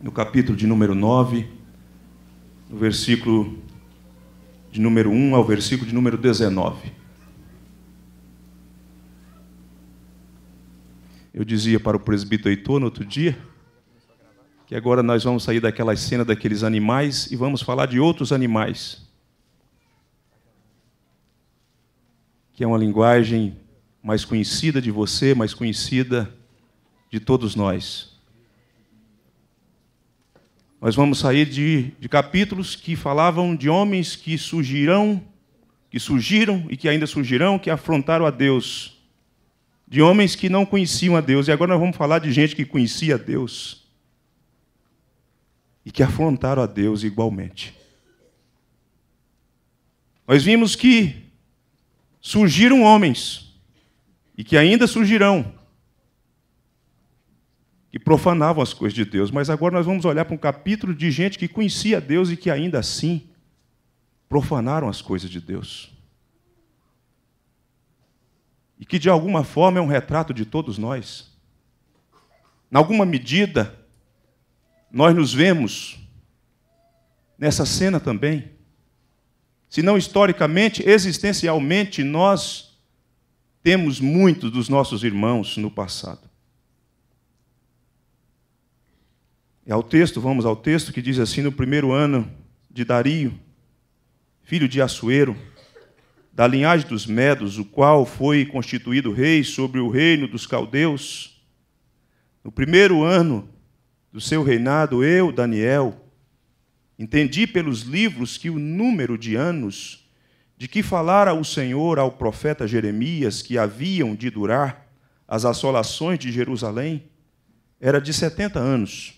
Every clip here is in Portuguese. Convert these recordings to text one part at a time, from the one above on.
no capítulo de número 9, no versículo de número 1 ao versículo de número 19. Eu dizia para o presbítero Heitor no outro dia que agora nós vamos sair daquela cena daqueles animais e vamos falar de outros animais. Que é uma linguagem mais conhecida de você, mais conhecida de todos nós. Nós vamos sair de, de capítulos que falavam de homens que surgirão, que surgiram e que ainda surgirão, que afrontaram a Deus. De homens que não conheciam a Deus. E agora nós vamos falar de gente que conhecia a Deus. E que afrontaram a Deus igualmente. Nós vimos que surgiram homens e que ainda surgirão e profanavam as coisas de Deus. Mas agora nós vamos olhar para um capítulo de gente que conhecia Deus e que ainda assim profanaram as coisas de Deus. E que de alguma forma é um retrato de todos nós. Em alguma medida, nós nos vemos nessa cena também. Se não historicamente, existencialmente, nós temos muitos dos nossos irmãos no passado. E é ao texto, vamos ao texto que diz assim: no primeiro ano de Dario, filho de Assuero, da linhagem dos Medos, o qual foi constituído rei sobre o reino dos caldeus, no primeiro ano do seu reinado, eu, Daniel, entendi pelos livros que o número de anos de que falara o Senhor ao profeta Jeremias que haviam de durar as assolações de Jerusalém era de setenta anos.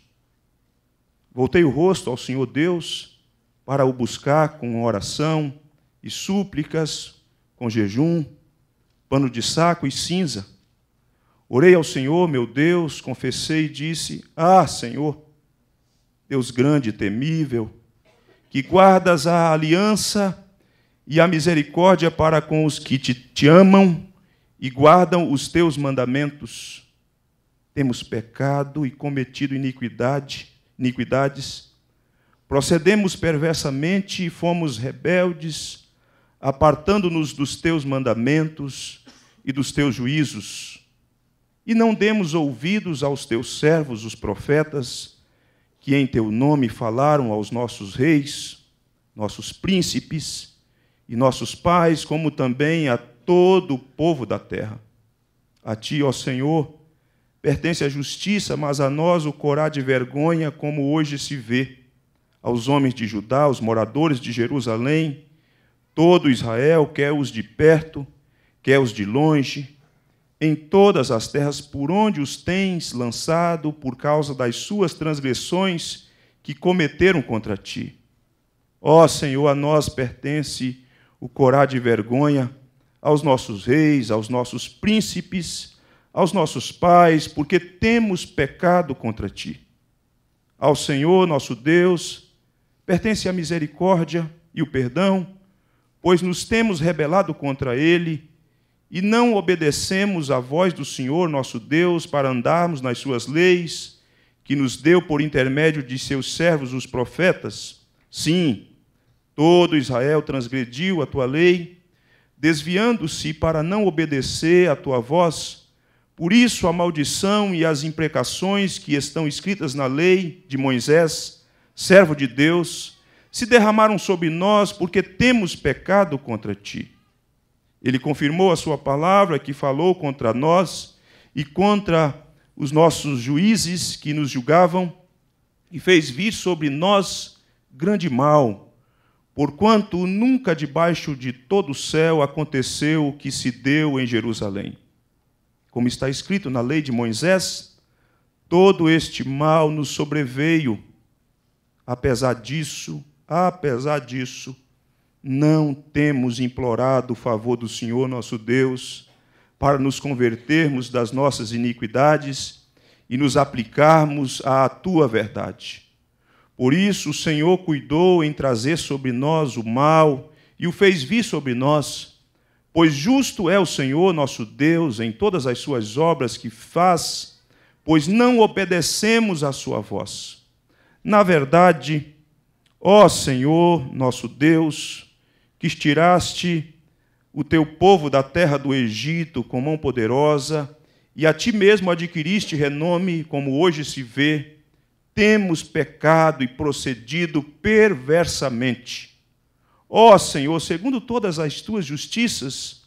Voltei o rosto ao Senhor Deus para o buscar com oração e súplicas, com jejum, pano de saco e cinza. Orei ao Senhor, meu Deus, confessei e disse: Ah, Senhor, Deus grande e temível, que guardas a aliança e a misericórdia para com os que te, te amam e guardam os teus mandamentos. Temos pecado e cometido iniquidade iniquidades. Procedemos perversamente e fomos rebeldes, apartando-nos dos teus mandamentos e dos teus juízos. E não demos ouvidos aos teus servos, os profetas, que em teu nome falaram aos nossos reis, nossos príncipes e nossos pais, como também a todo o povo da terra. A ti, ó Senhor, pertence à justiça, mas a nós o corá de vergonha, como hoje se vê. Aos homens de Judá, aos moradores de Jerusalém, todo Israel, quer os de perto, quer os de longe, em todas as terras por onde os tens lançado, por causa das suas transgressões que cometeram contra ti. Ó Senhor, a nós pertence o corá de vergonha, aos nossos reis, aos nossos príncipes, aos nossos pais, porque temos pecado contra ti. Ao Senhor nosso Deus pertence a misericórdia e o perdão, pois nos temos rebelado contra ele e não obedecemos à voz do Senhor nosso Deus para andarmos nas suas leis, que nos deu por intermédio de seus servos os profetas. Sim, todo Israel transgrediu a tua lei, desviando-se para não obedecer à tua voz. Por isso, a maldição e as imprecações que estão escritas na lei de Moisés, servo de Deus, se derramaram sobre nós porque temos pecado contra ti. Ele confirmou a sua palavra que falou contra nós e contra os nossos juízes que nos julgavam, e fez vir sobre nós grande mal, porquanto nunca debaixo de todo o céu aconteceu o que se deu em Jerusalém como está escrito na lei de Moisés, todo este mal nos sobreveio. Apesar disso, apesar disso, não temos implorado o favor do Senhor nosso Deus para nos convertermos das nossas iniquidades e nos aplicarmos à tua verdade. Por isso o Senhor cuidou em trazer sobre nós o mal e o fez vir sobre nós Pois justo é o Senhor nosso Deus em todas as suas obras que faz, pois não obedecemos à sua voz. Na verdade, ó Senhor nosso Deus, que estiraste o teu povo da terra do Egito com mão poderosa, e a ti mesmo adquiriste renome, como hoje se vê, temos pecado e procedido perversamente Ó oh, Senhor, segundo todas as tuas justiças,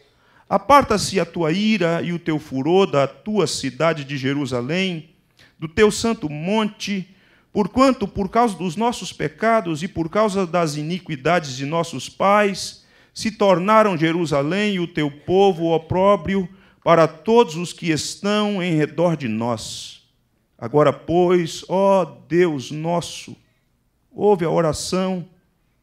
aparta-se a tua ira e o teu furor da tua cidade de Jerusalém, do teu santo monte, porquanto, por causa dos nossos pecados e por causa das iniquidades de nossos pais, se tornaram Jerusalém e o teu povo opróbrio para todos os que estão em redor de nós. Agora, pois, ó Deus nosso, ouve a oração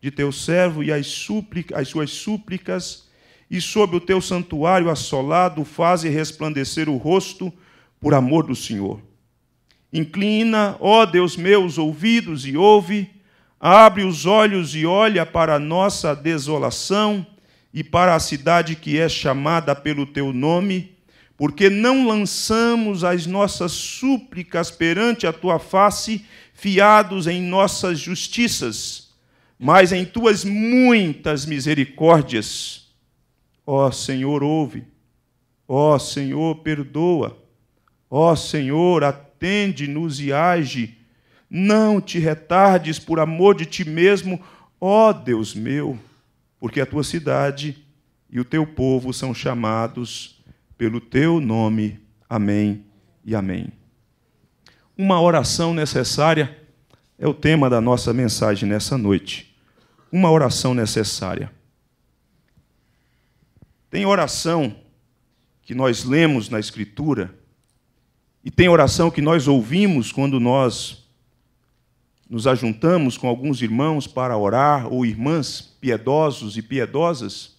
de teu servo e as, súplica, as suas súplicas, e sob o teu santuário assolado, faze resplandecer o rosto por amor do Senhor. Inclina, ó Deus meu, os ouvidos e ouve, abre os olhos e olha para a nossa desolação e para a cidade que é chamada pelo teu nome, porque não lançamos as nossas súplicas perante a tua face, fiados em nossas justiças mas em tuas muitas misericórdias. Ó Senhor, ouve. Ó Senhor, perdoa. Ó Senhor, atende-nos e age. Não te retardes por amor de ti mesmo, ó Deus meu, porque a tua cidade e o teu povo são chamados pelo teu nome. Amém e amém. Uma oração necessária é o tema da nossa mensagem nessa noite uma oração necessária. Tem oração que nós lemos na Escritura, e tem oração que nós ouvimos quando nós nos ajuntamos com alguns irmãos para orar, ou irmãs piedosos e piedosas,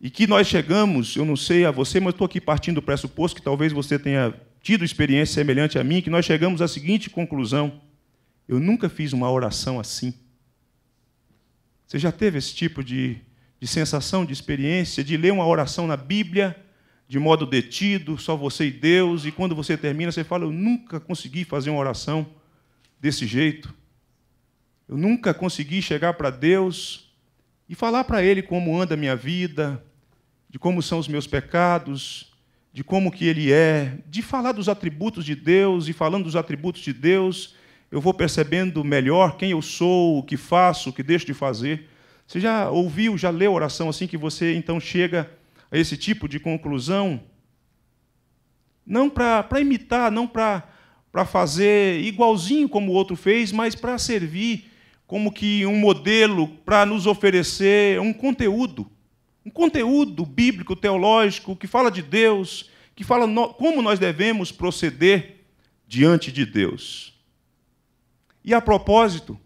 e que nós chegamos, eu não sei a você, mas estou aqui partindo do pressuposto que talvez você tenha tido experiência semelhante a mim, que nós chegamos à seguinte conclusão: eu nunca fiz uma oração assim. Você já teve esse tipo de, de sensação, de experiência, de ler uma oração na Bíblia de modo detido, só você e Deus, e quando você termina, você fala: Eu nunca consegui fazer uma oração desse jeito. Eu nunca consegui chegar para Deus e falar para Ele como anda a minha vida, de como são os meus pecados, de como que Ele é, de falar dos atributos de Deus e falando dos atributos de Deus, eu vou percebendo melhor quem eu sou, o que faço, o que deixo de fazer. Você já ouviu, já leu oração assim que você então chega a esse tipo de conclusão? Não para imitar, não para fazer igualzinho como o outro fez, mas para servir como que um modelo para nos oferecer um conteúdo. Um conteúdo bíblico, teológico, que fala de Deus, que fala como nós devemos proceder diante de Deus. E a propósito,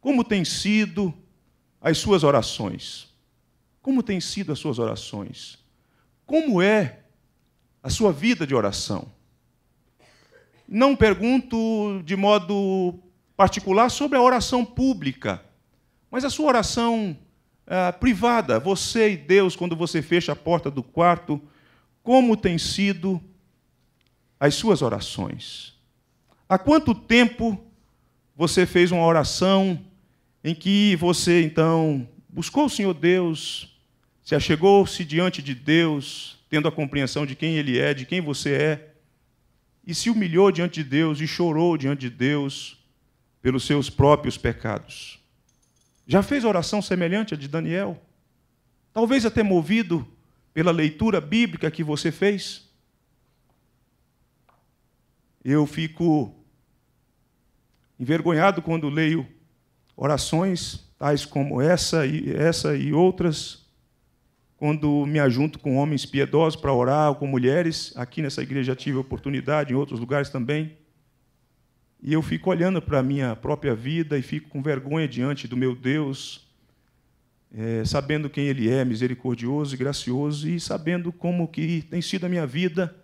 como tem sido as suas orações? Como tem sido as suas orações? Como é a sua vida de oração? Não pergunto de modo particular sobre a oração pública, mas a sua oração ah, privada, você e Deus, quando você fecha a porta do quarto, como tem sido as suas orações? Há quanto tempo você fez uma oração em que você então buscou o Senhor Deus, se achegou-se diante de Deus, tendo a compreensão de quem Ele é, de quem você é, e se humilhou diante de Deus e chorou diante de Deus pelos seus próprios pecados. Já fez oração semelhante à de Daniel? Talvez até movido pela leitura bíblica que você fez? Eu fico envergonhado quando leio orações tais como essa e essa e outras, quando me ajunto com homens piedosos para orar, ou com mulheres, aqui nessa igreja tive oportunidade, em outros lugares também. E eu fico olhando para a minha própria vida e fico com vergonha diante do meu Deus, é, sabendo quem Ele é, misericordioso e gracioso, e sabendo como que tem sido a minha vida,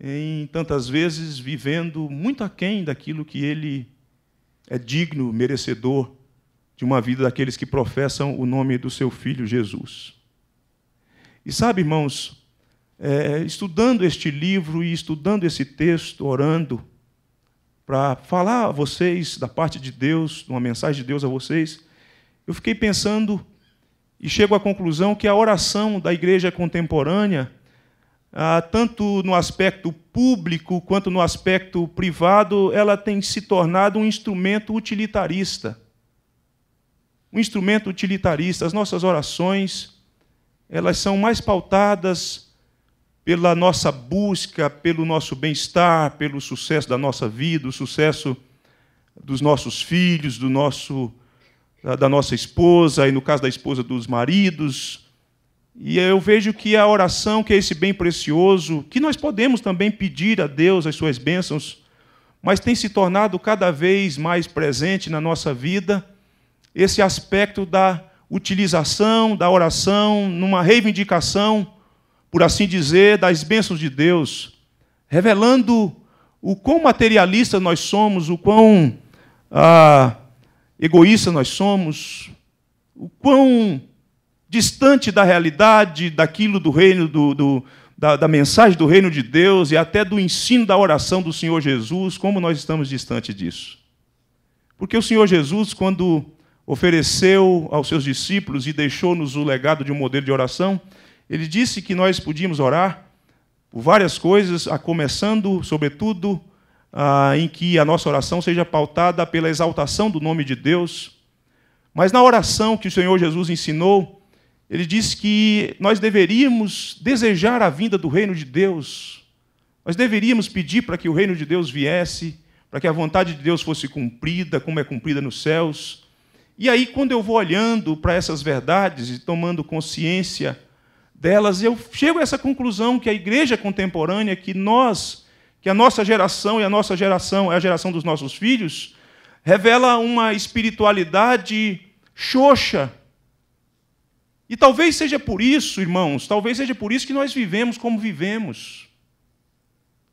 em tantas vezes vivendo muito aquém daquilo que Ele é digno, merecedor de uma vida daqueles que professam o nome do seu filho Jesus. E sabe, irmãos, é, estudando este livro e estudando esse texto, orando, para falar a vocês da parte de Deus, uma mensagem de Deus a vocês, eu fiquei pensando e chego à conclusão que a oração da igreja contemporânea ah, tanto no aspecto público quanto no aspecto privado, ela tem se tornado um instrumento utilitarista. Um instrumento utilitarista. As nossas orações, elas são mais pautadas pela nossa busca, pelo nosso bem-estar, pelo sucesso da nossa vida, o sucesso dos nossos filhos, do nosso da nossa esposa e no caso da esposa dos maridos, e eu vejo que a oração, que é esse bem precioso, que nós podemos também pedir a Deus as suas bênçãos, mas tem se tornado cada vez mais presente na nossa vida esse aspecto da utilização da oração numa reivindicação, por assim dizer, das bênçãos de Deus, revelando o quão materialista nós somos, o quão ah, egoísta nós somos, o quão distante da realidade, daquilo do reino, do, do da, da, mensagem do reino de Deus e até do ensino da oração do Senhor Jesus, como nós estamos distante disso. Porque o Senhor Jesus, quando ofereceu aos seus discípulos e deixou-nos o legado de um modelo de oração, ele disse que nós podíamos orar por várias coisas, a começando, sobretudo, ah, em que a nossa oração seja pautada pela exaltação do nome de Deus. Mas na oração que o Senhor Jesus ensinou, ele diz que nós deveríamos desejar a vinda do reino de Deus, nós deveríamos pedir para que o reino de Deus viesse, para que a vontade de Deus fosse cumprida, como é cumprida nos céus. E aí, quando eu vou olhando para essas verdades e tomando consciência delas, eu chego a essa conclusão que a igreja contemporânea, que nós, que a nossa geração e a nossa geração é a geração dos nossos filhos, revela uma espiritualidade xoxa, e talvez seja por isso, irmãos, talvez seja por isso que nós vivemos como vivemos.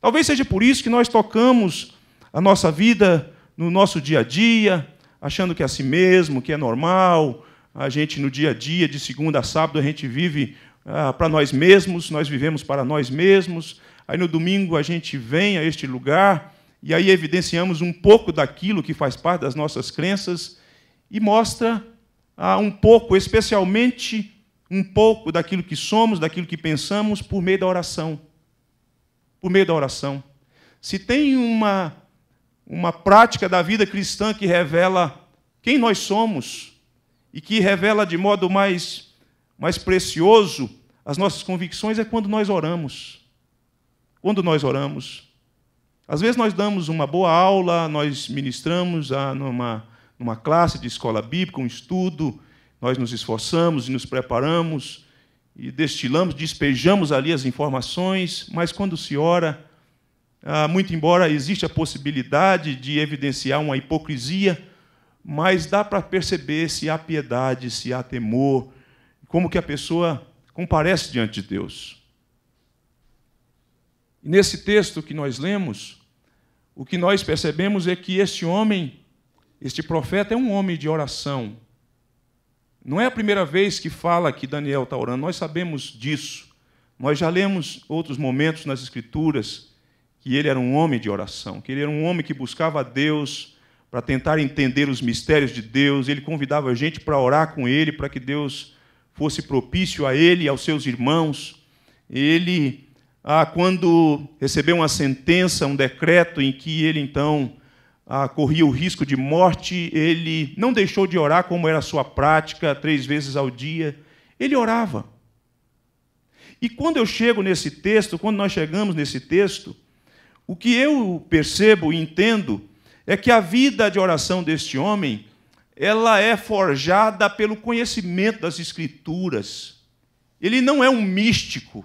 Talvez seja por isso que nós tocamos a nossa vida no nosso dia a dia, achando que é assim mesmo, que é normal. A gente, no dia a dia, de segunda a sábado, a gente vive ah, para nós mesmos, nós vivemos para nós mesmos. Aí no domingo a gente vem a este lugar e aí evidenciamos um pouco daquilo que faz parte das nossas crenças e mostra um pouco, especialmente um pouco daquilo que somos, daquilo que pensamos, por meio da oração. Por meio da oração. Se tem uma, uma prática da vida cristã que revela quem nós somos e que revela de modo mais, mais precioso as nossas convicções, é quando nós oramos. Quando nós oramos. Às vezes nós damos uma boa aula, nós ministramos a, ah, numa numa classe de escola bíblica, um estudo, nós nos esforçamos e nos preparamos e destilamos, despejamos ali as informações, mas quando se ora, ah, muito embora exista a possibilidade de evidenciar uma hipocrisia, mas dá para perceber se há piedade, se há temor, como que a pessoa comparece diante de Deus. nesse texto que nós lemos, o que nós percebemos é que este homem este profeta é um homem de oração. Não é a primeira vez que fala que Daniel está orando, nós sabemos disso. Nós já lemos outros momentos nas Escrituras que ele era um homem de oração, que ele era um homem que buscava a Deus para tentar entender os mistérios de Deus, ele convidava a gente para orar com ele, para que Deus fosse propício a ele e aos seus irmãos. Ele, ah, quando recebeu uma sentença, um decreto em que ele então ah, corria o risco de morte, ele não deixou de orar como era sua prática, três vezes ao dia. Ele orava. E quando eu chego nesse texto, quando nós chegamos nesse texto, o que eu percebo e entendo é que a vida de oração deste homem, ela é forjada pelo conhecimento das escrituras. Ele não é um místico.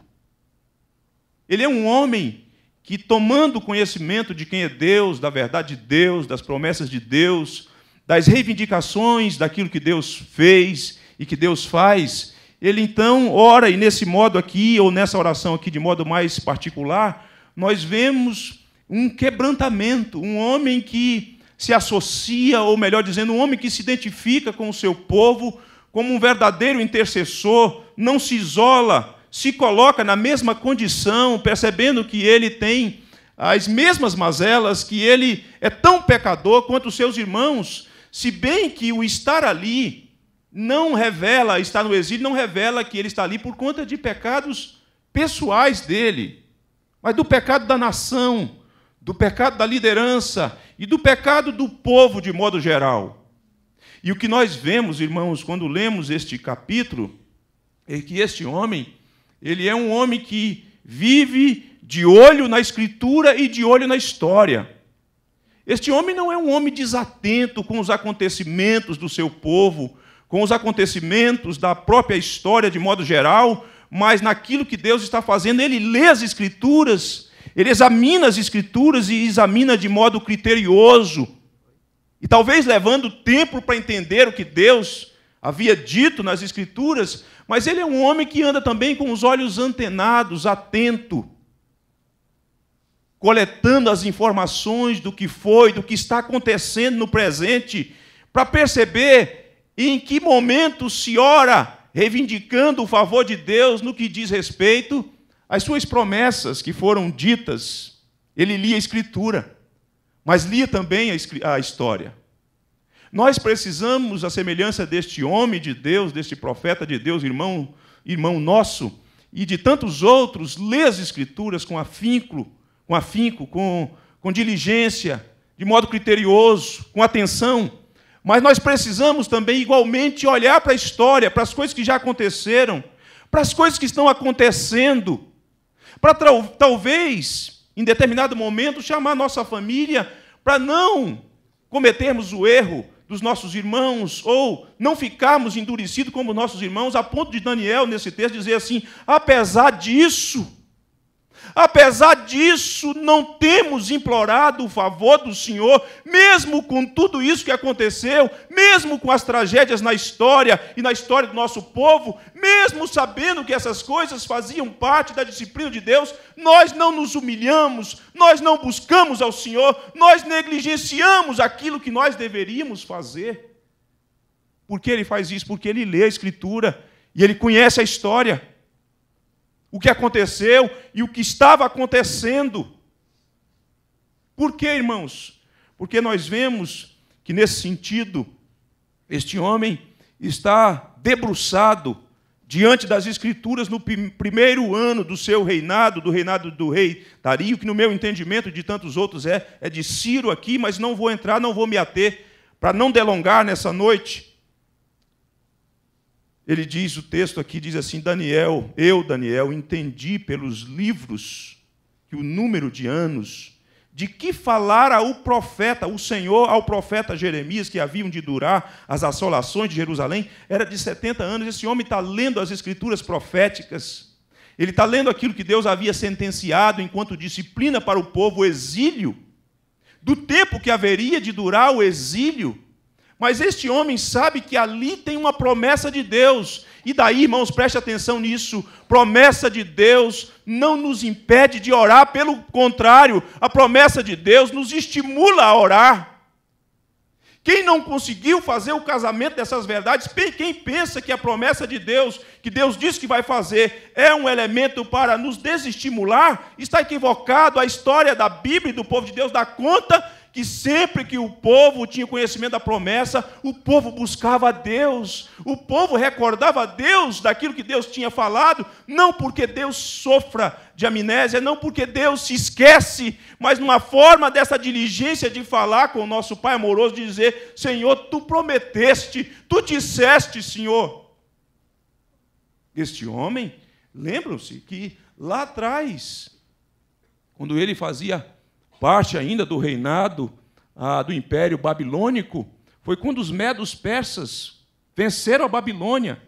Ele é um homem que, tomando conhecimento de quem é Deus, da verdade de Deus, das promessas de Deus, das reivindicações daquilo que Deus fez e que Deus faz, ele então ora, e nesse modo aqui, ou nessa oração aqui, de modo mais particular, nós vemos um quebrantamento, um homem que se associa, ou melhor dizendo, um homem que se identifica com o seu povo como um verdadeiro intercessor, não se isola, se coloca na mesma condição, percebendo que ele tem as mesmas mazelas, que ele é tão pecador quanto os seus irmãos, se bem que o estar ali não revela, estar no exílio não revela que ele está ali por conta de pecados pessoais dele, mas do pecado da nação, do pecado da liderança e do pecado do povo de modo geral. E o que nós vemos, irmãos, quando lemos este capítulo, é que este homem ele é um homem que vive de olho na escritura e de olho na história. Este homem não é um homem desatento com os acontecimentos do seu povo, com os acontecimentos da própria história de modo geral, mas naquilo que Deus está fazendo, ele lê as escrituras, ele examina as escrituras e examina de modo criterioso. E talvez levando tempo para entender o que Deus havia dito nas escrituras, mas ele é um homem que anda também com os olhos antenados, atento, coletando as informações do que foi, do que está acontecendo no presente, para perceber em que momento se ora reivindicando o favor de Deus no que diz respeito às suas promessas que foram ditas. Ele lia a Escritura, mas lia também a história. Nós precisamos, à semelhança deste homem de Deus, deste profeta de Deus, irmão, irmão nosso, e de tantos outros, ler as Escrituras com afinco, com afinco, com, com diligência, de modo criterioso, com atenção. Mas nós precisamos também, igualmente, olhar para a história, para as coisas que já aconteceram, para as coisas que estão acontecendo, para talvez, em determinado momento, chamar nossa família para não cometermos o erro dos nossos irmãos, ou não ficarmos endurecidos como nossos irmãos, a ponto de Daniel, nesse texto, dizer assim: apesar disso, Apesar disso, não temos implorado o favor do Senhor, mesmo com tudo isso que aconteceu, mesmo com as tragédias na história e na história do nosso povo, mesmo sabendo que essas coisas faziam parte da disciplina de Deus, nós não nos humilhamos, nós não buscamos ao Senhor, nós negligenciamos aquilo que nós deveríamos fazer. Por que ele faz isso? Porque ele lê a Escritura e ele conhece a história o que aconteceu e o que estava acontecendo. Por quê, irmãos? Porque nós vemos que, nesse sentido, este homem está debruçado diante das Escrituras no primeiro ano do seu reinado, do reinado do rei Dario, que, no meu entendimento, de tantos outros, é, é de Ciro aqui, mas não vou entrar, não vou me ater, para não delongar nessa noite ele diz, o texto aqui diz assim: Daniel, eu, Daniel, entendi pelos livros que o número de anos de que falara o profeta, o Senhor ao profeta Jeremias, que haviam de durar as assolações de Jerusalém, era de 70 anos. Esse homem está lendo as escrituras proféticas, ele está lendo aquilo que Deus havia sentenciado enquanto disciplina para o povo, o exílio, do tempo que haveria de durar o exílio mas este homem sabe que ali tem uma promessa de Deus. E daí, irmãos, preste atenção nisso. Promessa de Deus não nos impede de orar, pelo contrário, a promessa de Deus nos estimula a orar. Quem não conseguiu fazer o casamento dessas verdades, quem pensa que a promessa de Deus, que Deus diz que vai fazer, é um elemento para nos desestimular, está equivocado. A história da Bíblia e do povo de Deus dá conta que sempre que o povo tinha conhecimento da promessa, o povo buscava a Deus, o povo recordava a Deus daquilo que Deus tinha falado, não porque Deus sofra de amnésia, não porque Deus se esquece, mas numa forma dessa diligência de falar com o nosso Pai amoroso, de dizer: Senhor, tu prometeste, tu disseste, Senhor. Este homem, lembram-se que lá atrás, quando ele fazia parte ainda do reinado ah, do Império Babilônico, foi quando os medos persas venceram a Babilônia.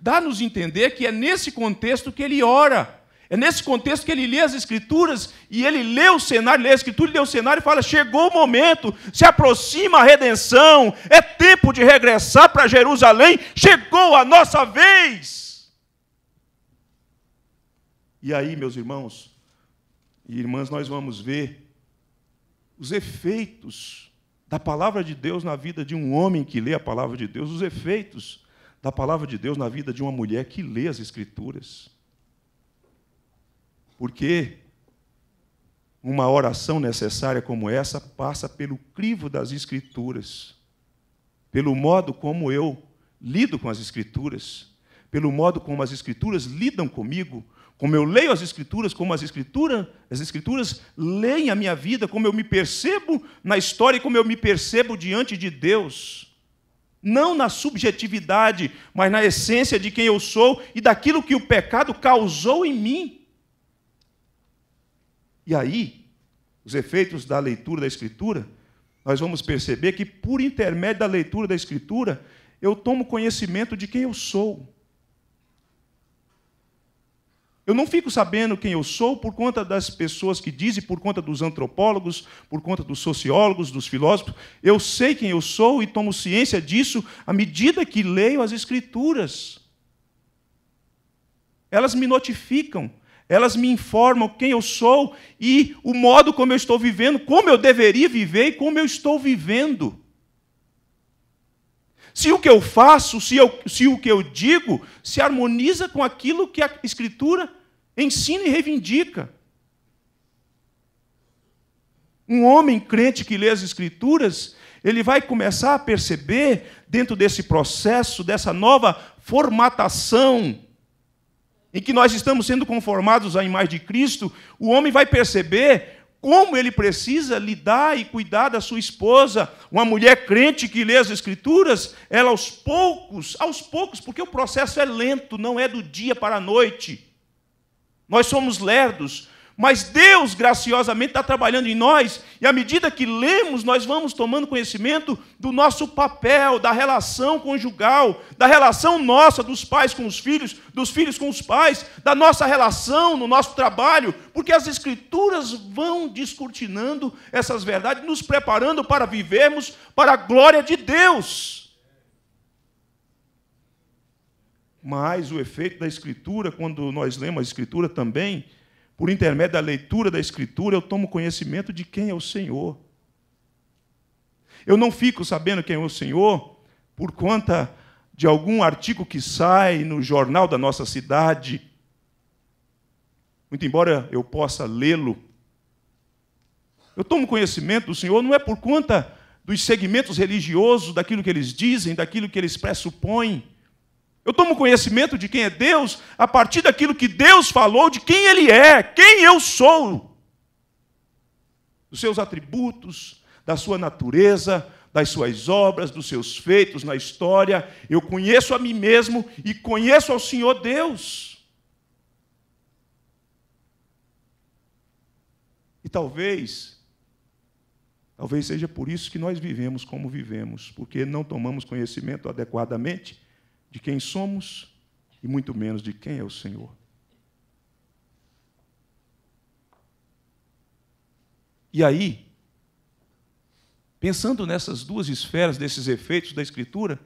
Dá-nos entender que é nesse contexto que ele ora, é nesse contexto que ele lê as Escrituras e ele lê o cenário, lê a Escritura, lê o cenário e fala: chegou o momento, se aproxima a redenção, é tempo de regressar para Jerusalém, chegou a nossa vez. E aí, meus irmãos, e irmãs, nós vamos ver os efeitos da palavra de Deus na vida de um homem que lê a palavra de Deus, os efeitos da palavra de Deus na vida de uma mulher que lê as Escrituras. Porque uma oração necessária como essa passa pelo crivo das Escrituras, pelo modo como eu lido com as Escrituras, pelo modo como as Escrituras lidam comigo, como eu leio as escrituras, como as escrituras, as escrituras leem a minha vida, como eu me percebo na história e como eu me percebo diante de Deus. Não na subjetividade, mas na essência de quem eu sou e daquilo que o pecado causou em mim. E aí, os efeitos da leitura da escritura, nós vamos perceber que por intermédio da leitura da escritura, eu tomo conhecimento de quem eu sou eu não fico sabendo quem eu sou por conta das pessoas que dizem, por conta dos antropólogos, por conta dos sociólogos, dos filósofos. Eu sei quem eu sou e tomo ciência disso à medida que leio as Escrituras. Elas me notificam, elas me informam quem eu sou e o modo como eu estou vivendo, como eu deveria viver e como eu estou vivendo. Se o que eu faço, se, eu, se o que eu digo, se harmoniza com aquilo que a Escritura Ensina e reivindica. Um homem crente que lê as Escrituras, ele vai começar a perceber, dentro desse processo, dessa nova formatação, em que nós estamos sendo conformados à imagem de Cristo, o homem vai perceber como ele precisa lidar e cuidar da sua esposa. Uma mulher crente que lê as Escrituras, ela aos poucos, aos poucos, porque o processo é lento, não é do dia para a noite. Nós somos lerdos, mas Deus graciosamente está trabalhando em nós, e à medida que lemos, nós vamos tomando conhecimento do nosso papel, da relação conjugal, da relação nossa dos pais com os filhos, dos filhos com os pais, da nossa relação no nosso trabalho, porque as Escrituras vão descortinando essas verdades, nos preparando para vivermos para a glória de Deus. mas o efeito da Escritura, quando nós lemos a Escritura também, por intermédio da leitura da Escritura, eu tomo conhecimento de quem é o Senhor. Eu não fico sabendo quem é o Senhor por conta de algum artigo que sai no jornal da nossa cidade. Muito embora eu possa lê-lo, eu tomo conhecimento do Senhor não é por conta dos segmentos religiosos, daquilo que eles dizem, daquilo que eles pressupõem. Eu tomo conhecimento de quem é Deus a partir daquilo que Deus falou de quem Ele é, quem eu sou, dos seus atributos, da sua natureza, das suas obras, dos seus feitos na história. Eu conheço a mim mesmo e conheço ao Senhor Deus. E talvez, talvez seja por isso que nós vivemos como vivemos, porque não tomamos conhecimento adequadamente de quem somos e muito menos de quem é o Senhor. E aí, pensando nessas duas esferas, desses efeitos da Escritura,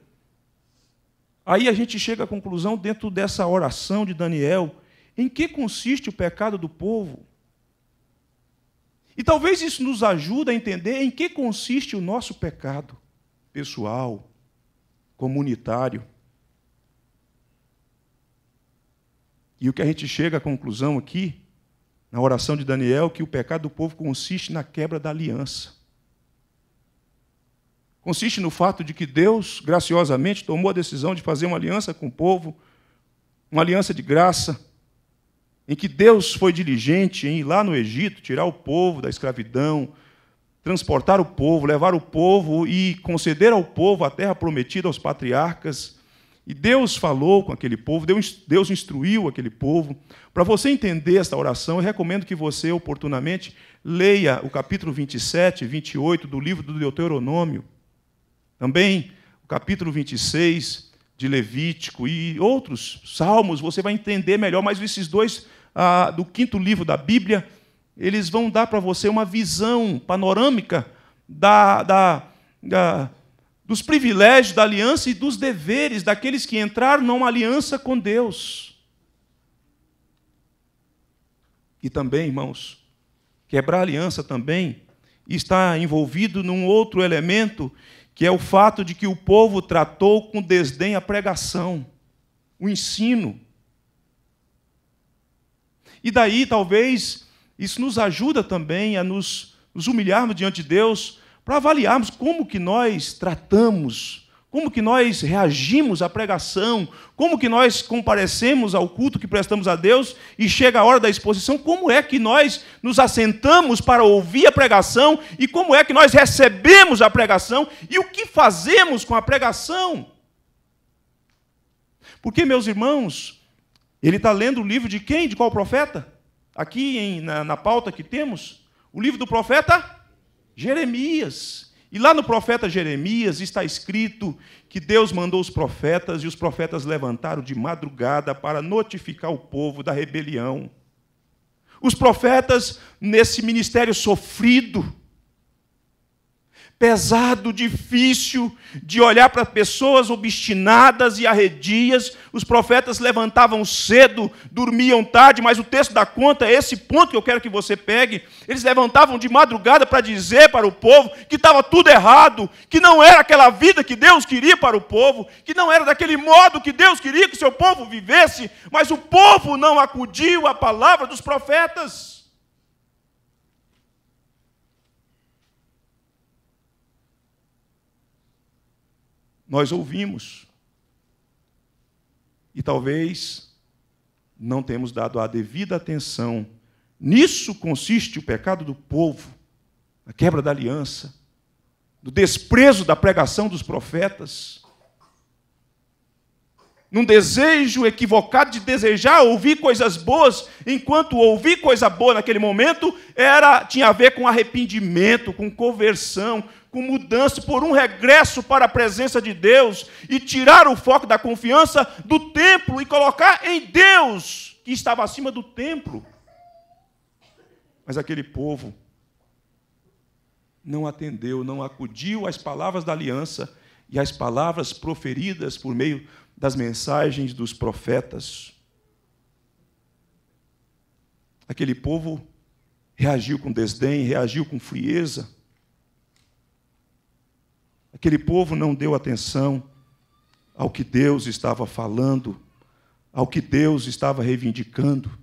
aí a gente chega à conclusão, dentro dessa oração de Daniel, em que consiste o pecado do povo. E talvez isso nos ajude a entender em que consiste o nosso pecado pessoal, comunitário. E o que a gente chega à conclusão aqui, na oração de Daniel, que o pecado do povo consiste na quebra da aliança. Consiste no fato de que Deus, graciosamente, tomou a decisão de fazer uma aliança com o povo, uma aliança de graça, em que Deus foi diligente em ir lá no Egito, tirar o povo da escravidão, transportar o povo, levar o povo e conceder ao povo a terra prometida aos patriarcas e Deus falou com aquele povo, Deus instruiu aquele povo. Para você entender esta oração, eu recomendo que você, oportunamente, leia o capítulo 27, 28 do livro do Deuteronômio. Também o capítulo 26 de Levítico e outros salmos, você vai entender melhor, mas esses dois ah, do quinto livro da Bíblia, eles vão dar para você uma visão panorâmica da, da, da dos privilégios da aliança e dos deveres daqueles que entraram numa aliança com Deus. E também, irmãos, quebrar a aliança também está envolvido num outro elemento, que é o fato de que o povo tratou com desdém a pregação, o ensino. E daí, talvez, isso nos ajuda também a nos, nos humilharmos diante de Deus, para avaliarmos como que nós tratamos, como que nós reagimos à pregação, como que nós comparecemos ao culto que prestamos a Deus e chega a hora da exposição, como é que nós nos assentamos para ouvir a pregação e como é que nós recebemos a pregação e o que fazemos com a pregação. Porque, meus irmãos, ele está lendo o livro de quem? De qual profeta? Aqui em, na, na pauta que temos, o livro do profeta Jeremias. E lá no profeta Jeremias está escrito que Deus mandou os profetas e os profetas levantaram de madrugada para notificar o povo da rebelião. Os profetas, nesse ministério sofrido, pesado, difícil, de olhar para pessoas obstinadas e arredias. Os profetas levantavam cedo, dormiam tarde, mas o texto dá conta, é esse ponto que eu quero que você pegue. Eles levantavam de madrugada para dizer para o povo que estava tudo errado, que não era aquela vida que Deus queria para o povo, que não era daquele modo que Deus queria que o seu povo vivesse, mas o povo não acudiu à palavra dos profetas. nós ouvimos. E talvez não temos dado a devida atenção. Nisso consiste o pecado do povo, a quebra da aliança, do desprezo da pregação dos profetas, num desejo equivocado de desejar ouvir coisas boas, enquanto ouvir coisa boa naquele momento era tinha a ver com arrependimento, com conversão, com mudança, por um regresso para a presença de Deus e tirar o foco da confiança do templo e colocar em Deus, que estava acima do templo. Mas aquele povo não atendeu, não acudiu às palavras da aliança e às palavras proferidas por meio das mensagens dos profetas. Aquele povo reagiu com desdém, reagiu com frieza. Aquele povo não deu atenção ao que Deus estava falando, ao que Deus estava reivindicando.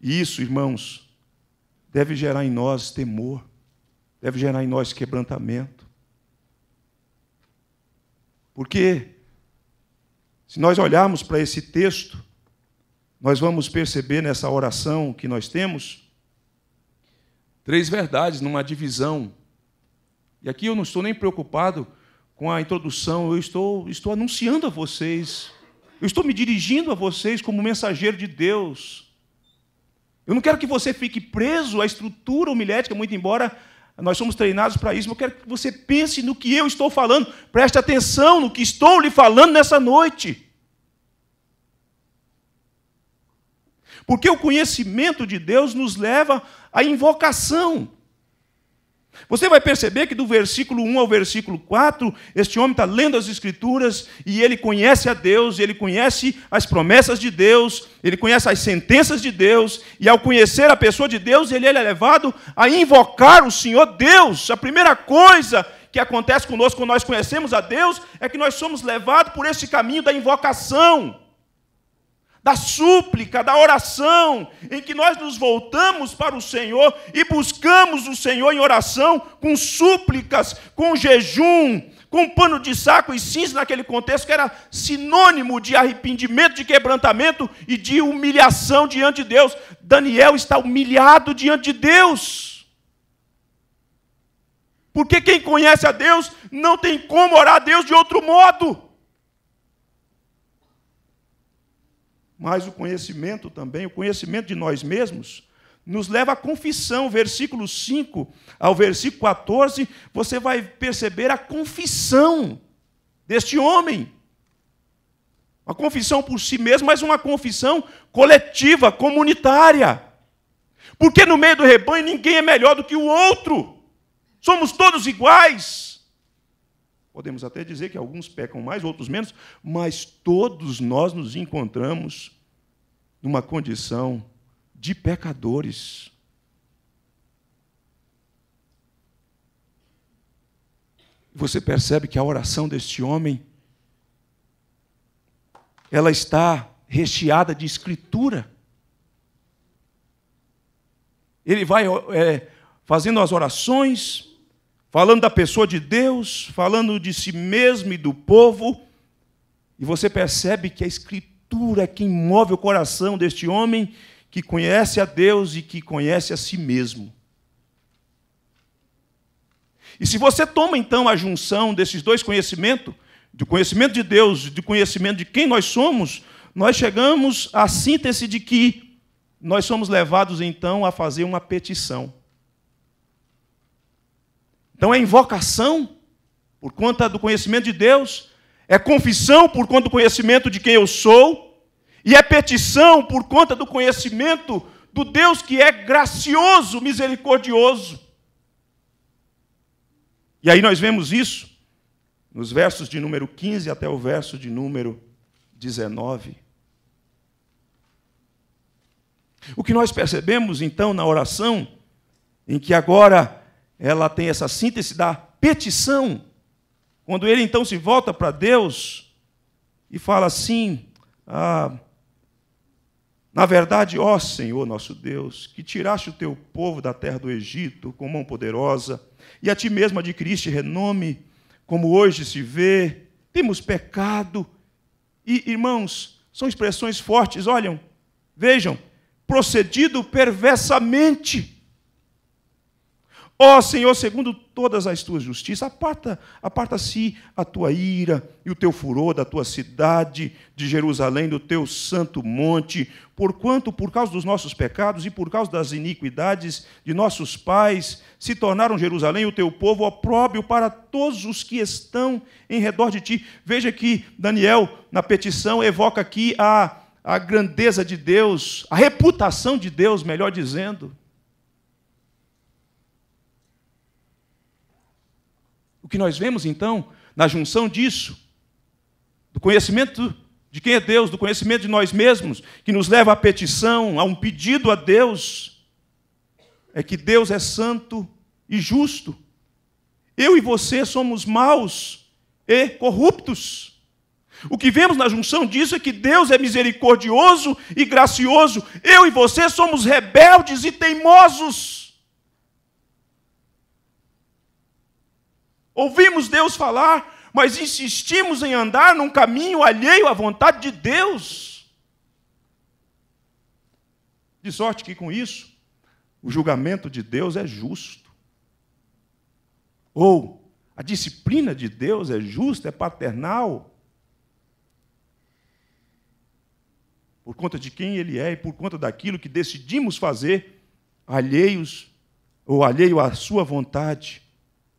E isso, irmãos, deve gerar em nós temor, deve gerar em nós quebrantamento. Porque, se nós olharmos para esse texto, nós vamos perceber nessa oração que nós temos Três verdades numa divisão. E aqui eu não estou nem preocupado com a introdução, eu estou, estou anunciando a vocês, eu estou me dirigindo a vocês como mensageiro de Deus. Eu não quero que você fique preso à estrutura homilética, muito embora nós somos treinados para isso, mas eu quero que você pense no que eu estou falando, preste atenção no que estou lhe falando nessa noite. Porque o conhecimento de Deus nos leva à invocação. Você vai perceber que do versículo 1 ao versículo 4, este homem está lendo as Escrituras e ele conhece a Deus, ele conhece as promessas de Deus, ele conhece as sentenças de Deus, e ao conhecer a pessoa de Deus, ele é levado a invocar o Senhor Deus. A primeira coisa que acontece conosco quando nós conhecemos a Deus é que nós somos levados por este caminho da invocação da súplica, da oração, em que nós nos voltamos para o Senhor e buscamos o Senhor em oração, com súplicas, com jejum, com pano de saco e cinza naquele contexto que era sinônimo de arrependimento, de quebrantamento e de humilhação diante de Deus. Daniel está humilhado diante de Deus. Porque quem conhece a Deus não tem como orar a Deus de outro modo. mas o conhecimento também, o conhecimento de nós mesmos, nos leva à confissão. Versículo 5 ao versículo 14, você vai perceber a confissão deste homem. Uma confissão por si mesmo, mas uma confissão coletiva, comunitária. Porque no meio do rebanho ninguém é melhor do que o outro. Somos todos iguais. Podemos até dizer que alguns pecam mais, outros menos, mas todos nós nos encontramos numa condição de pecadores. Você percebe que a oração deste homem ela está recheada de escritura. Ele vai é, fazendo as orações, falando da pessoa de Deus, falando de si mesmo e do povo, e você percebe que a Escritura é quem move o coração deste homem que conhece a Deus e que conhece a si mesmo. E se você toma então a junção desses dois conhecimentos, do conhecimento de Deus e do conhecimento de quem nós somos, nós chegamos à síntese de que nós somos levados então a fazer uma petição. Então é invocação por conta do conhecimento de Deus, é confissão por conta do conhecimento de quem eu sou, e é petição por conta do conhecimento do Deus que é gracioso, misericordioso. E aí nós vemos isso nos versos de número 15 até o verso de número 19. O que nós percebemos então na oração, em que agora ela tem essa síntese da petição. Quando ele então se volta para Deus e fala assim: ah, Na verdade, ó Senhor nosso Deus, que tiraste o teu povo da terra do Egito com mão poderosa, e a ti mesmo adquiriste renome, como hoje se vê, temos pecado. E, irmãos, são expressões fortes, olham, vejam, procedido perversamente Ó oh, Senhor, segundo todas as tuas justiças, aparta, aparta-se a tua ira e o teu furor da tua cidade de Jerusalém, do teu santo monte, porquanto por causa dos nossos pecados e por causa das iniquidades de nossos pais, se tornaram Jerusalém o teu povo opróbio para todos os que estão em redor de ti. Veja que Daniel, na petição, evoca aqui a, a grandeza de Deus, a reputação de Deus, melhor dizendo. O que nós vemos então, na junção disso, do conhecimento de quem é Deus, do conhecimento de nós mesmos, que nos leva à petição, a um pedido a Deus, é que Deus é santo e justo. Eu e você somos maus e corruptos. O que vemos na junção disso é que Deus é misericordioso e gracioso. Eu e você somos rebeldes e teimosos. Ouvimos Deus falar, mas insistimos em andar num caminho alheio à vontade de Deus. De sorte que com isso, o julgamento de Deus é justo. Ou a disciplina de Deus é justa, é paternal. Por conta de quem Ele é e por conta daquilo que decidimos fazer, alheios ou alheio à Sua vontade.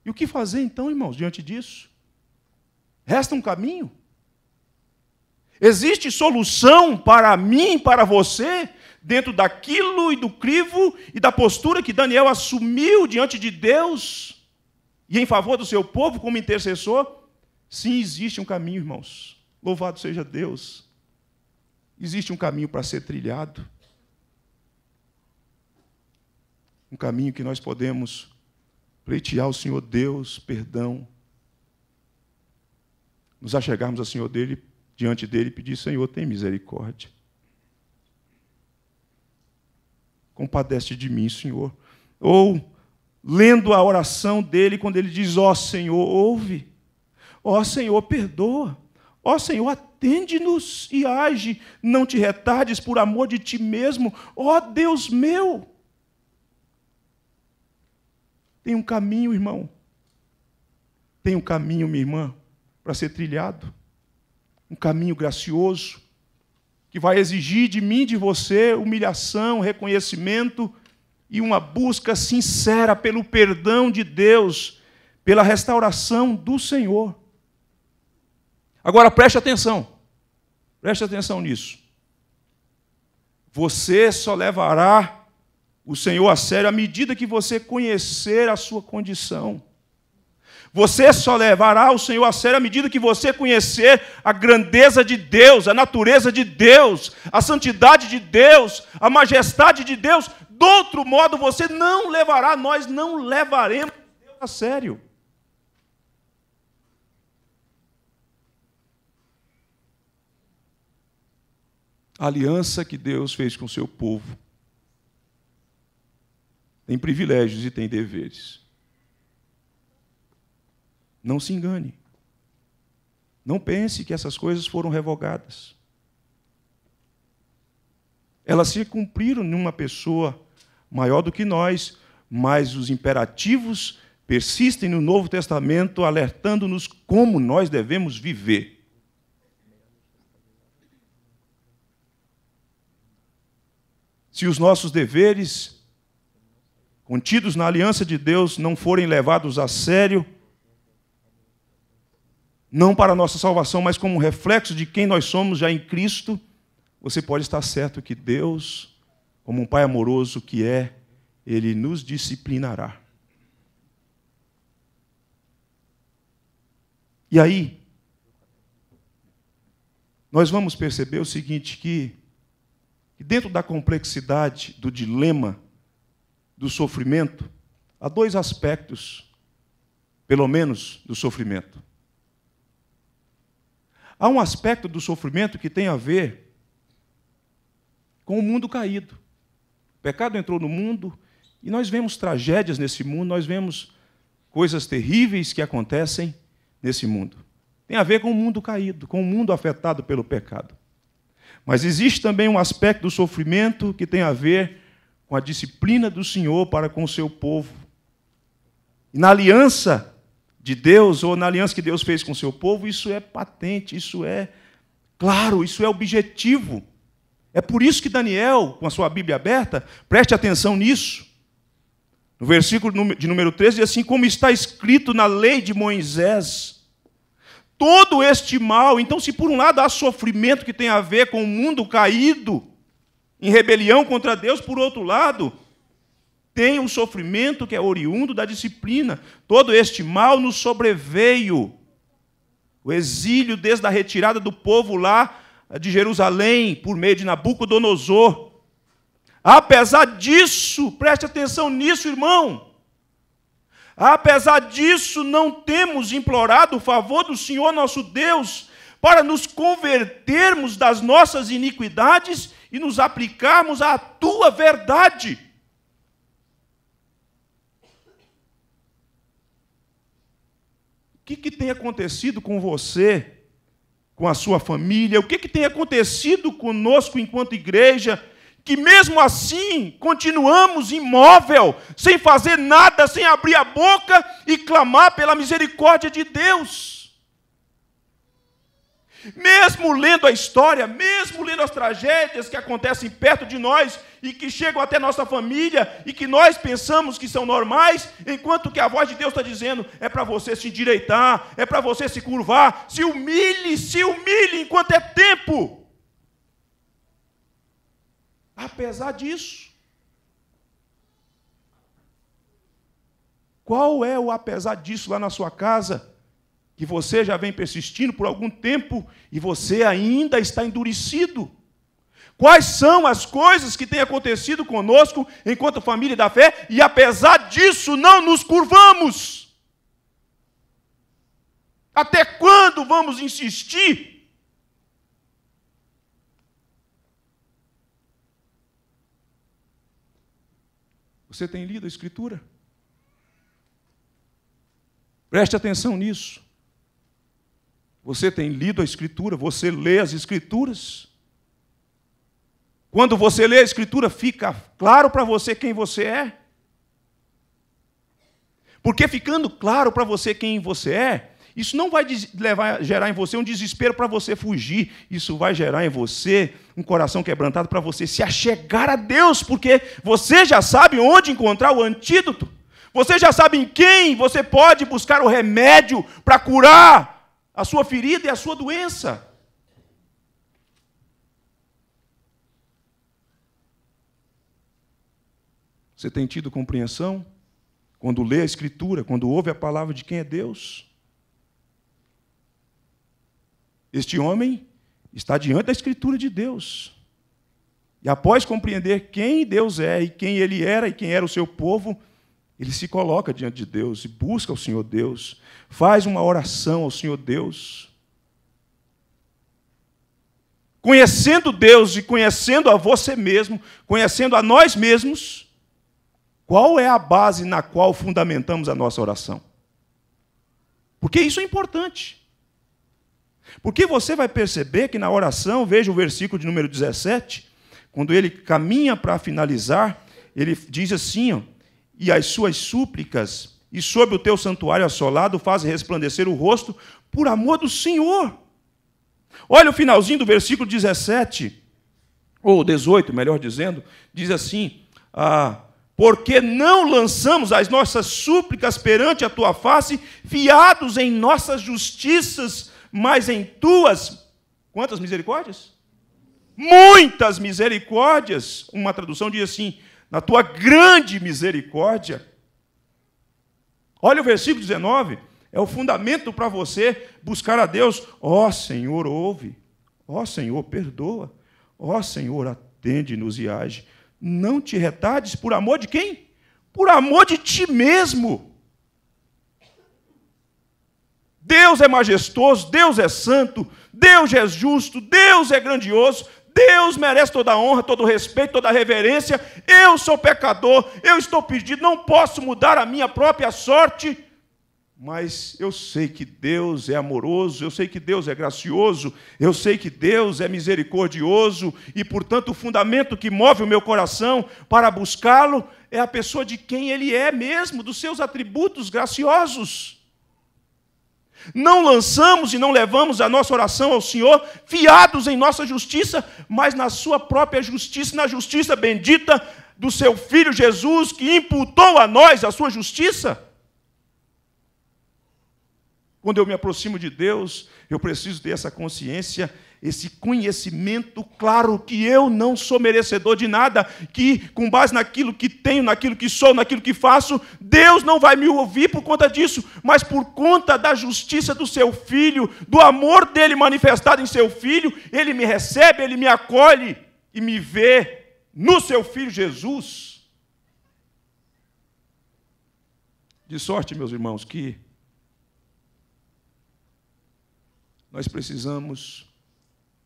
E o que fazer então, irmãos, diante disso? Resta um caminho? Existe solução para mim, para você, dentro daquilo e do crivo e da postura que Daniel assumiu diante de Deus e em favor do seu povo como intercessor? Sim, existe um caminho, irmãos. Louvado seja Deus. Existe um caminho para ser trilhado. Um caminho que nós podemos pleitear ao Senhor Deus perdão, nos achegarmos ao Senhor dele, diante dele e pedir: Senhor, tem misericórdia. Compadece de mim, Senhor. Ou lendo a oração dele, quando ele diz: Ó oh, Senhor, ouve. Ó oh, Senhor, perdoa. Ó oh, Senhor, atende-nos e age. Não te retardes por amor de ti mesmo. Ó Deus meu. Tem um caminho, irmão. Tem um caminho, minha irmã, para ser trilhado. Um caminho gracioso, que vai exigir de mim, de você, humilhação, reconhecimento e uma busca sincera pelo perdão de Deus, pela restauração do Senhor. Agora preste atenção, preste atenção nisso. Você só levará o Senhor a sério à medida que você conhecer a sua condição. Você só levará o Senhor a sério à medida que você conhecer a grandeza de Deus, a natureza de Deus, a santidade de Deus, a majestade de Deus. Do outro modo, você não levará, nós não levaremos Deus a sério. A aliança que Deus fez com o seu povo tem privilégios e tem deveres. Não se engane. Não pense que essas coisas foram revogadas. Elas se cumpriram numa pessoa maior do que nós, mas os imperativos persistem no Novo Testamento, alertando-nos como nós devemos viver. Se os nossos deveres contidos na aliança de Deus não forem levados a sério, não para a nossa salvação, mas como um reflexo de quem nós somos já em Cristo, você pode estar certo que Deus, como um Pai amoroso que é, Ele nos disciplinará. E aí, nós vamos perceber o seguinte: que, que dentro da complexidade do dilema do sofrimento, há dois aspectos, pelo menos, do sofrimento. Há um aspecto do sofrimento que tem a ver com o mundo caído. O pecado entrou no mundo e nós vemos tragédias nesse mundo, nós vemos coisas terríveis que acontecem nesse mundo. Tem a ver com o mundo caído, com o mundo afetado pelo pecado. Mas existe também um aspecto do sofrimento que tem a ver com a disciplina do Senhor para com o seu povo. E na aliança de Deus, ou na aliança que Deus fez com o seu povo, isso é patente, isso é claro, isso é objetivo. É por isso que Daniel, com a sua Bíblia aberta, preste atenção nisso. No versículo de número 13, diz assim: Como está escrito na lei de Moisés, todo este mal. Então, se por um lado há sofrimento que tem a ver com o mundo caído, em rebelião contra Deus, por outro lado, tem um sofrimento que é oriundo da disciplina. Todo este mal nos sobreveio. O exílio desde a retirada do povo lá de Jerusalém por meio de Nabucodonosor. Apesar disso, preste atenção nisso, irmão. Apesar disso, não temos implorado o favor do Senhor nosso Deus para nos convertermos das nossas iniquidades e nos aplicarmos à tua verdade. O que, que tem acontecido com você, com a sua família? O que, que tem acontecido conosco enquanto igreja? que mesmo assim continuamos imóvel, sem fazer nada, sem abrir a boca e clamar pela misericórdia de Deus. Mesmo lendo a história, mesmo lendo as tragédias que acontecem perto de nós e que chegam até nossa família e que nós pensamos que são normais, enquanto que a voz de Deus está dizendo: é para você se endireitar, é para você se curvar, se humilhe, se humilhe enquanto é tempo. Apesar disso, qual é o apesar disso lá na sua casa? que você já vem persistindo por algum tempo e você ainda está endurecido. Quais são as coisas que têm acontecido conosco enquanto família da fé e apesar disso não nos curvamos? Até quando vamos insistir? Você tem lido a Escritura? Preste atenção nisso. Você tem lido a Escritura, você lê as Escrituras. Quando você lê a Escritura, fica claro para você quem você é. Porque ficando claro para você quem você é, isso não vai levar, gerar em você um desespero para você fugir. Isso vai gerar em você um coração quebrantado para você se achegar a Deus, porque você já sabe onde encontrar o antídoto. Você já sabe em quem você pode buscar o remédio para curar a sua ferida e a sua doença. Você tem tido compreensão? Quando lê a Escritura, quando ouve a palavra de quem é Deus? Este homem está diante da Escritura de Deus. E após compreender quem Deus é e quem ele era e quem era o seu povo, ele se coloca diante de Deus e busca o Senhor Deus, faz uma oração ao Senhor Deus. Conhecendo Deus e conhecendo a você mesmo, conhecendo a nós mesmos, qual é a base na qual fundamentamos a nossa oração? Porque isso é importante. Porque você vai perceber que na oração, veja o versículo de número 17, quando ele caminha para finalizar, ele diz assim, ó, e as suas súplicas, e sob o teu santuário assolado faz resplandecer o rosto por amor do Senhor. Olha o finalzinho do versículo 17, ou 18, melhor dizendo, diz assim: ah, porque não lançamos as nossas súplicas perante a tua face, fiados em nossas justiças, mas em tuas. Quantas misericórdias? Muitas misericórdias. Uma tradução diz assim: na tua grande misericórdia. Olha o versículo 19, é o fundamento para você buscar a Deus. Ó oh, Senhor, ouve. Ó oh, Senhor, perdoa. Ó oh, Senhor, atende-nos e age. Não te retardes por amor de quem? Por amor de ti mesmo. Deus é majestoso, Deus é santo, Deus é justo, Deus é grandioso, Deus merece toda a honra, todo o respeito, toda a reverência. Eu sou pecador, eu estou perdido, não posso mudar a minha própria sorte. Mas eu sei que Deus é amoroso, eu sei que Deus é gracioso, eu sei que Deus é misericordioso, e portanto o fundamento que move o meu coração para buscá-lo é a pessoa de quem ele é mesmo, dos seus atributos graciosos. Não lançamos e não levamos a nossa oração ao Senhor, fiados em nossa justiça, mas na sua própria justiça, na justiça bendita do seu filho Jesus, que imputou a nós a sua justiça. Quando eu me aproximo de Deus, eu preciso ter essa consciência, esse conhecimento claro que eu não sou merecedor de nada, que com base naquilo que tenho, naquilo que sou, naquilo que faço, Deus não vai me ouvir por conta disso, mas por conta da justiça do seu filho, do amor dele manifestado em seu filho, ele me recebe, ele me acolhe e me vê no seu filho Jesus. De sorte, meus irmãos, que nós precisamos,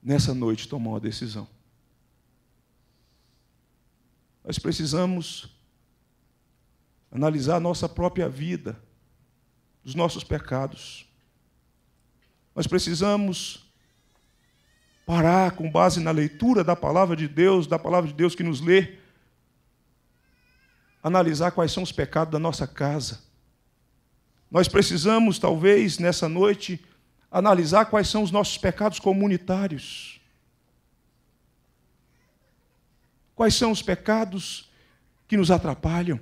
nessa noite, tomar uma decisão. Nós precisamos analisar a nossa própria vida, os nossos pecados. Nós precisamos parar com base na leitura da palavra de Deus, da palavra de Deus que nos lê, analisar quais são os pecados da nossa casa. Nós precisamos, talvez, nessa noite, analisar quais são os nossos pecados comunitários. Quais são os pecados que nos atrapalham?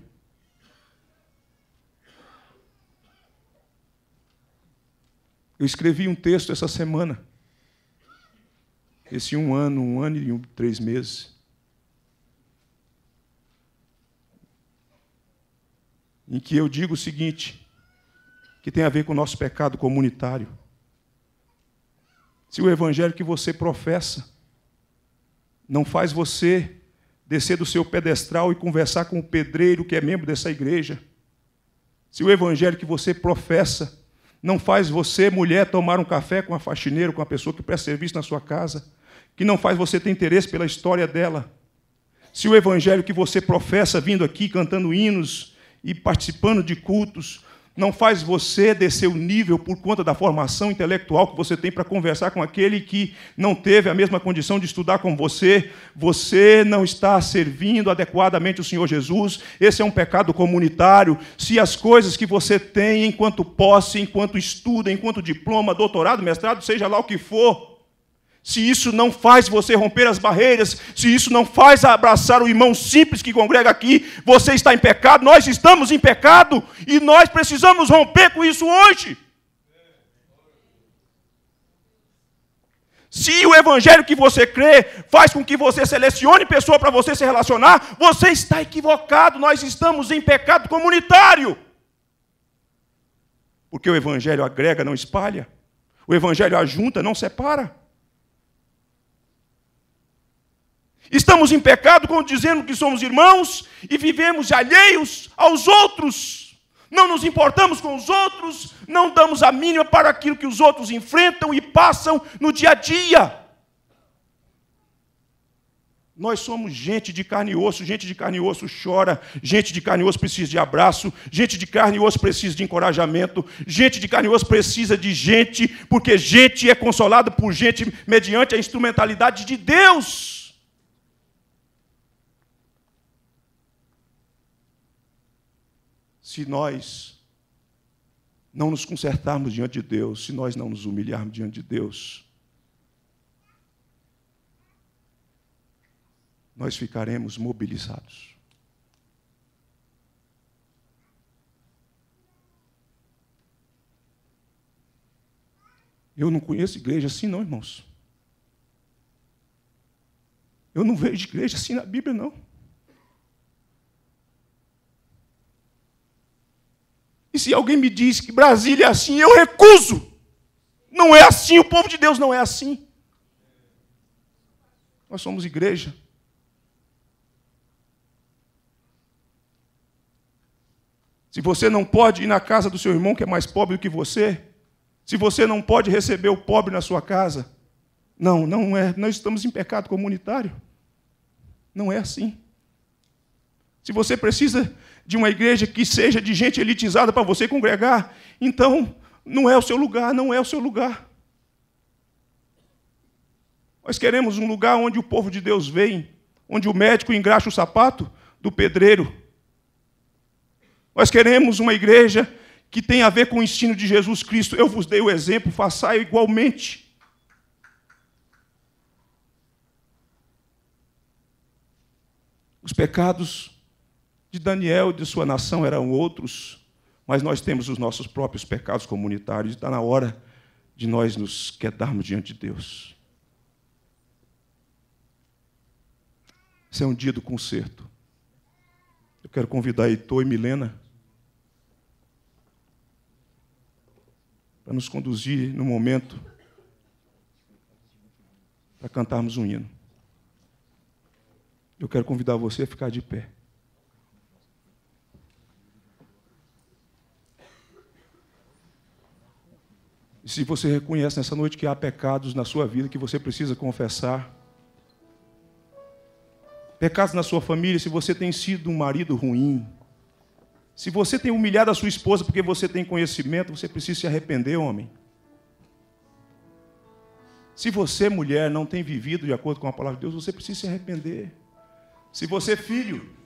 Eu escrevi um texto essa semana, esse um ano, um ano e um, três meses, em que eu digo o seguinte, que tem a ver com o nosso pecado comunitário se o evangelho que você professa não faz você descer do seu pedestral e conversar com o pedreiro que é membro dessa igreja, se o evangelho que você professa não faz você, mulher, tomar um café com a faxineira, com a pessoa que presta serviço na sua casa, que não faz você ter interesse pela história dela, se o evangelho que você professa vindo aqui cantando hinos e participando de cultos não faz você descer o nível por conta da formação intelectual que você tem para conversar com aquele que não teve a mesma condição de estudar com você. Você não está servindo adequadamente o Senhor Jesus. Esse é um pecado comunitário. Se as coisas que você tem enquanto posse, enquanto estuda, enquanto diploma, doutorado, mestrado, seja lá o que for, se isso não faz você romper as barreiras, se isso não faz abraçar o irmão simples que congrega aqui, você está em pecado, nós estamos em pecado e nós precisamos romper com isso hoje. Se o evangelho que você crê faz com que você selecione pessoa para você se relacionar, você está equivocado, nós estamos em pecado comunitário. Porque o evangelho agrega, não espalha. O evangelho ajunta, não separa. Estamos em pecado quando dizemos que somos irmãos e vivemos alheios aos outros. Não nos importamos com os outros, não damos a mínima para aquilo que os outros enfrentam e passam no dia a dia. Nós somos gente de carne e osso, gente de carne e osso chora, gente de carne e osso precisa de abraço, gente de carne e osso precisa de encorajamento, gente de carne e osso precisa de gente, porque gente é consolada por gente mediante a instrumentalidade de Deus. se nós não nos consertarmos diante de Deus, se nós não nos humilharmos diante de Deus, nós ficaremos mobilizados. Eu não conheço igreja assim, não, irmãos. Eu não vejo igreja assim na Bíblia, não. E se alguém me diz que Brasília é assim, eu recuso. Não é assim, o povo de Deus não é assim. Nós somos igreja. Se você não pode ir na casa do seu irmão que é mais pobre do que você, se você não pode receber o pobre na sua casa, não, não é, nós estamos em pecado comunitário. Não é assim. Se você precisa de uma igreja que seja de gente elitizada para você congregar, então não é o seu lugar, não é o seu lugar. Nós queremos um lugar onde o povo de Deus vem, onde o médico engraxa o sapato do pedreiro. Nós queremos uma igreja que tem a ver com o ensino de Jesus Cristo. Eu vos dei o exemplo, façai igualmente. Os pecados de Daniel e de sua nação eram outros, mas nós temos os nossos próprios pecados comunitários, e está na hora de nós nos quedarmos diante de Deus. Esse é um dia do concerto. Eu quero convidar Heitor e Milena para nos conduzir no momento para cantarmos um hino. Eu quero convidar você a ficar de pé. Se você reconhece nessa noite que há pecados na sua vida que você precisa confessar, pecados na sua família, se você tem sido um marido ruim, se você tem humilhado a sua esposa porque você tem conhecimento, você precisa se arrepender, homem. Se você, mulher, não tem vivido de acordo com a palavra de Deus, você precisa se arrepender. Se você, filho,